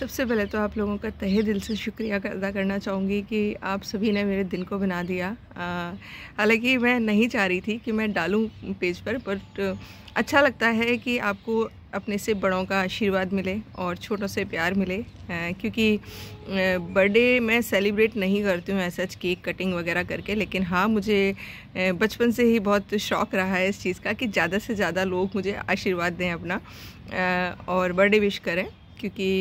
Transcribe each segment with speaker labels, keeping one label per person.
Speaker 1: सबसे पहले तो आप लोगों का तहे दिल से शुक्रिया अदा करना चाहूँगी कि आप सभी ने मेरे दिल को बना दिया हालांकि मैं नहीं चाह रही थी कि मैं डालूँ पेज पर बट अच्छा लगता है कि आपको अपने से बड़ों का आशीर्वाद मिले और छोटों से प्यार मिले आ, क्योंकि बर्थडे मैं सेलिब्रेट नहीं करती हूँ ऐसा केक कटिंग वगैरह करके लेकिन हाँ मुझे बचपन से ही बहुत शौक़ रहा है इस चीज़ का कि ज़्यादा से ज़्यादा लोग मुझे आशीर्वाद दें अपना आ, और बर्थडे विश करें क्योंकि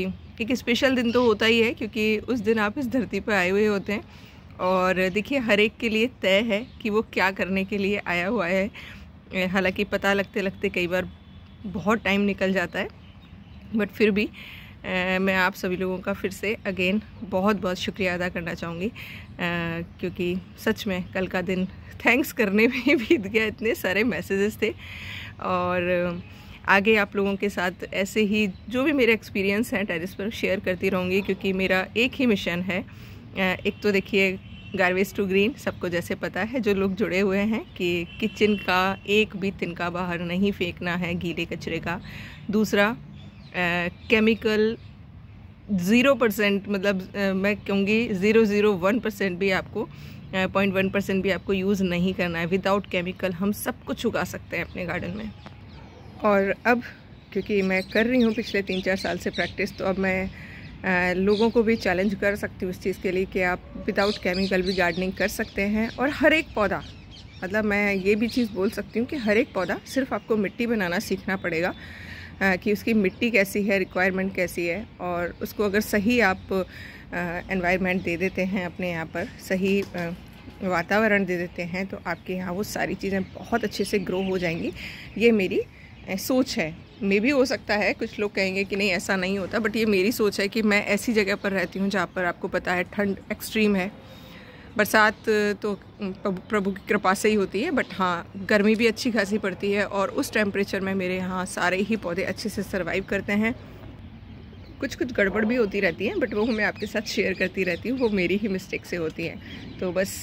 Speaker 1: एक स्पेशल दिन तो होता ही है क्योंकि उस दिन आप इस धरती पर आए हुए होते हैं और देखिए हर एक के लिए तय है कि वो क्या करने के लिए आया हुआ है हालांकि पता लगते लगते कई बार बहुत टाइम निकल जाता है बट फिर भी आ, मैं आप सभी लोगों का फिर से अगेन बहुत बहुत शुक्रिया अदा करना चाहूँगी क्योंकि सच में कल का दिन थैंक्स करने में बीत गया इतने सारे मैसेजेस थे और आगे आप लोगों के साथ ऐसे ही जो भी मेरे एक्सपीरियंस हैं टेरिस पर शेयर करती रहूँगी क्योंकि मेरा एक ही मिशन है एक तो देखिए गारवेज टू ग्रीन सबको जैसे पता है जो लोग जुड़े हुए हैं कि किचन का एक भी तिनका बाहर नहीं फेंकना है गीले कचरे का दूसरा केमिकल ज़ीरो परसेंट मतलब आ, मैं कहूँगी ज़ीरो ज़ीरो वन परसेंट भी आपको पॉइंट वन परसेंट भी आपको यूज़ नहीं करना है विदाउट केमिकल हम सब कुछ उगा सकते हैं अपने गार्डन में और अब क्योंकि मैं कर रही हूँ पिछले तीन चार साल से प्रैक्टिस तो अब मैं लोगों को भी चैलेंज कर सकती हूँ इस चीज़ के लिए कि आप विदाउट केमिकल भी गार्डनिंग कर सकते हैं और हर एक पौधा मतलब मैं ये भी चीज़ बोल सकती हूँ कि हर एक पौधा सिर्फ आपको मिट्टी बनाना सीखना पड़ेगा कि उसकी मिट्टी कैसी है रिक्वायरमेंट कैसी है और उसको अगर सही आप एनवायरनमेंट दे देते हैं अपने यहाँ पर सही वातावरण दे देते हैं तो आपके यहाँ वो सारी चीज़ें बहुत अच्छे से ग्रो हो जाएंगी ये मेरी सोच है मे भी हो सकता है कुछ लोग कहेंगे कि नहीं ऐसा नहीं होता बट ये मेरी सोच है कि मैं ऐसी जगह पर रहती हूँ जहाँ पर आपको पता है ठंड एक्सट्रीम है बरसात तो प्रभु की कृपा से ही होती है बट हाँ गर्मी भी अच्छी खासी पड़ती है और उस टेम्परेचर में मेरे यहाँ सारे ही पौधे अच्छे से सर्वाइव करते हैं कुछ कुछ गड़बड़ भी होती रहती है बट वो मैं आपके साथ शेयर करती रहती हूँ वो मेरी ही मिस्टेक से होती है तो बस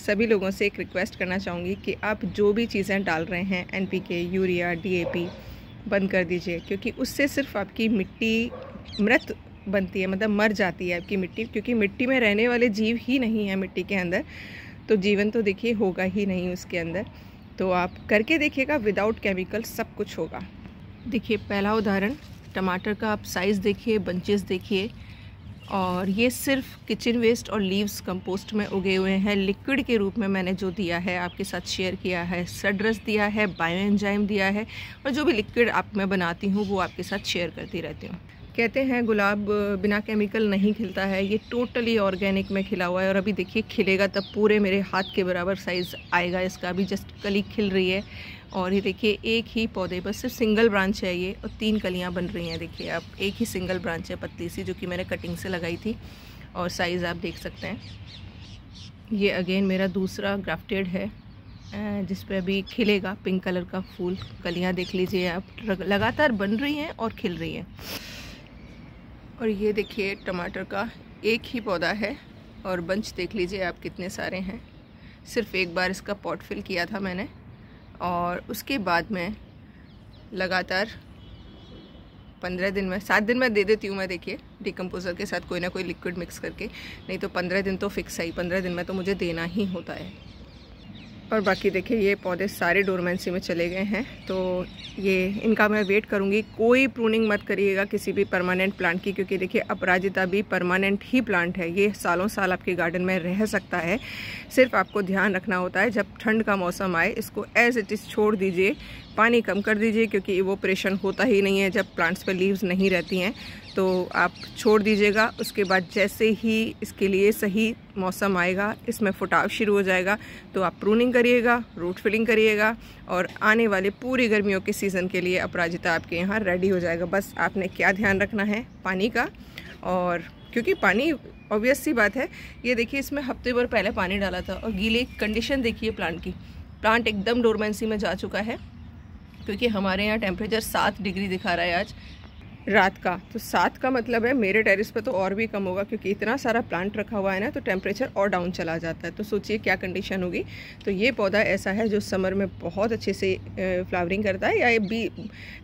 Speaker 1: सभी लोगों से एक रिक्वेस्ट करना चाहूँगी कि आप जो भी चीज़ें डाल रहे हैं एन यूरिया डी बंद कर दीजिए क्योंकि उससे सिर्फ आपकी मिट्टी मृत बनती है मतलब मर जाती है आपकी मिट्टी क्योंकि मिट्टी में रहने वाले जीव ही नहीं है मिट्टी के अंदर तो जीवन तो देखिए होगा ही नहीं उसके अंदर तो आप करके देखिएगा विदाउट केमिकल सब कुछ होगा देखिए पहला उदाहरण टमाटर का आप साइज़ देखिए बंचेस देखिए और ये सिर्फ किचन वेस्ट और लीव्स कंपोस्ट में उगे हुए हैं लिक्विड के रूप में मैंने जो दिया है आपके साथ शेयर किया है सड्रस दिया है बायो एंजाइम दिया है और जो भी लिक्विड आप मैं बनाती हूँ वो आपके साथ शेयर करती रहती हूँ कहते हैं गुलाब बिना केमिकल नहीं खिलता है ये टोटली ऑर्गेनिक में खिला हुआ है और अभी देखिए खिलेगा तब पूरे मेरे हाथ के बराबर साइज़ आएगा इसका अभी जस्ट कली खिल रही है और ये देखिए एक ही पौधे पर सिर्फ सिंगल ब्रांच है ये और तीन कलियाँ बन रही हैं देखिए आप एक ही सिंगल ब्रांच है पतली सी जो कि मैंने कटिंग से लगाई थी और साइज़ आप देख सकते हैं ये अगेन मेरा दूसरा ग्राफ्टेड है जिस पर अभी खिलेगा पिंक कलर का फूल कलियाँ देख लीजिए आप लगातार बन रही हैं और खिल रही हैं और ये देखिए टमाटर का एक ही पौधा है और बंच देख लीजिए आप कितने सारे हैं सिर्फ एक बार इसका पॉट फिल किया था मैंने और उसके बाद मैं लगातार पंद्रह दिन में सात दिन में दे देती हूँ मैं देखिए डिकम्पोज़र के साथ कोई ना कोई लिक्विड मिक्स करके नहीं तो पंद्रह दिन तो फिक्स है ही पंद्रह दिन में तो मुझे देना ही होता है और बाकी देखिए ये पौधे सारे डोरमेंसी में चले गए हैं तो ये इनका मैं वेट करूंगी कोई प्रूनिंग मत करिएगा किसी भी परमानेंट प्लांट की क्योंकि देखिए अपराजिता भी परमानेंट ही प्लांट है ये सालों साल आपके गार्डन में रह सकता है सिर्फ आपको ध्यान रखना होता है जब ठंड का मौसम आए इसको एज इट इज़ छोड़ दीजिए पानी कम कर दीजिए क्योंकि इवोपरेशन होता ही नहीं है जब प्लांट्स पर लीव्स नहीं रहती हैं तो आप छोड़ दीजिएगा उसके बाद जैसे ही इसके लिए सही मौसम आएगा इसमें फुटाव शुरू हो जाएगा तो आप प्रूनिंग करिएगा रूट फिलिंग करिएगा और आने वाले पूरी गर्मियों के सीज़न के लिए अपराजिता आपके यहाँ रेडी हो जाएगा बस आपने क्या ध्यान रखना है पानी का और क्योंकि पानी ऑब्वियस सी बात है ये देखिए इसमें हफ्ते भर पहले पानी डाला था और गीले कंडीशन देखिए प्लांट की प्लांट एकदम डोरमेंसी में जा चुका है क्योंकि हमारे यहाँ टेम्परेचर सात डिग्री दिखा रहा है आज रात का तो सात का मतलब है मेरे टेरिस पर तो और भी कम होगा क्योंकि इतना सारा प्लांट रखा हुआ है ना तो टेम्परेचर और डाउन चला जाता है तो सोचिए क्या कंडीशन होगी तो ये पौधा ऐसा है जो समर में बहुत अच्छे से फ्लावरिंग करता है या ये बी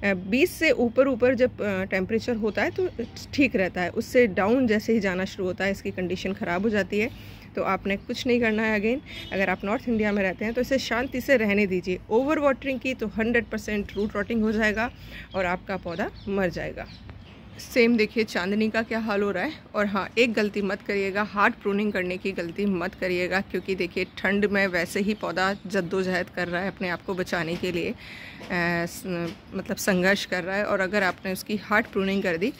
Speaker 1: बीस से ऊपर ऊपर जब टेम्परेचर होता है तो ठीक रहता है उससे डाउन जैसे ही जाना शुरू होता है इसकी कंडीशन ख़राब हो जाती है तो आपने कुछ नहीं करना है अगेन अगर आप नॉर्थ इंडिया में रहते हैं तो इसे शांति से रहने दीजिए ओवर वाटरिंग की तो हंड्रेड परसेंट रूट रॉटिंग हो जाएगा और आपका पौधा मर जाएगा सेम देखिए चांदनी का क्या हाल हो रहा है और हाँ एक गलती मत करिएगा हार्ड प्रूनिंग करने की गलती मत करिएगा क्योंकि देखिए ठंड में वैसे ही पौधा जद्दोजहद कर रहा है अपने आप को बचाने के लिए आ, मतलब संघर्ष कर रहा है और अगर आपने उसकी हार्ड प्रूनिंग कर दी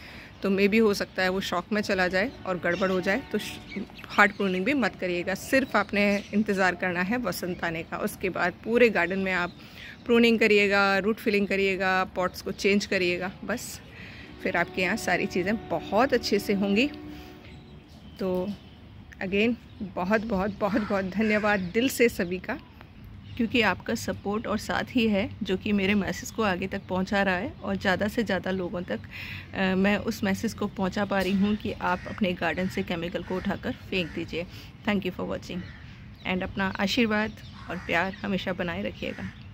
Speaker 1: तो मे भी हो सकता है वो शॉक में चला जाए और गड़बड़ हो जाए तो हार्ड प्रूनिंग भी मत करिएगा सिर्फ आपने इंतज़ार करना है वसंत आने का उसके बाद पूरे गार्डन में आप प्रूनिंग करिएगा रूट फिलिंग करिएगा पॉट्स को चेंज करिएगा बस फिर आपके यहाँ सारी चीज़ें बहुत अच्छे से होंगी तो अगेन बहुत बहुत बहुत बहुत धन्यवाद दिल से सभी का क्योंकि आपका सपोर्ट और साथ ही है जो कि मेरे मैसेज को आगे तक पहुंचा रहा है और ज़्यादा से ज़्यादा लोगों तक आ, मैं उस मैसेज को पहुंचा पा रही हूं कि आप अपने गार्डन से केमिकल को उठाकर फेंक दीजिए thank you for watching and अपना आशीर्वाद और प्यार हमेशा बनाए रखिएगा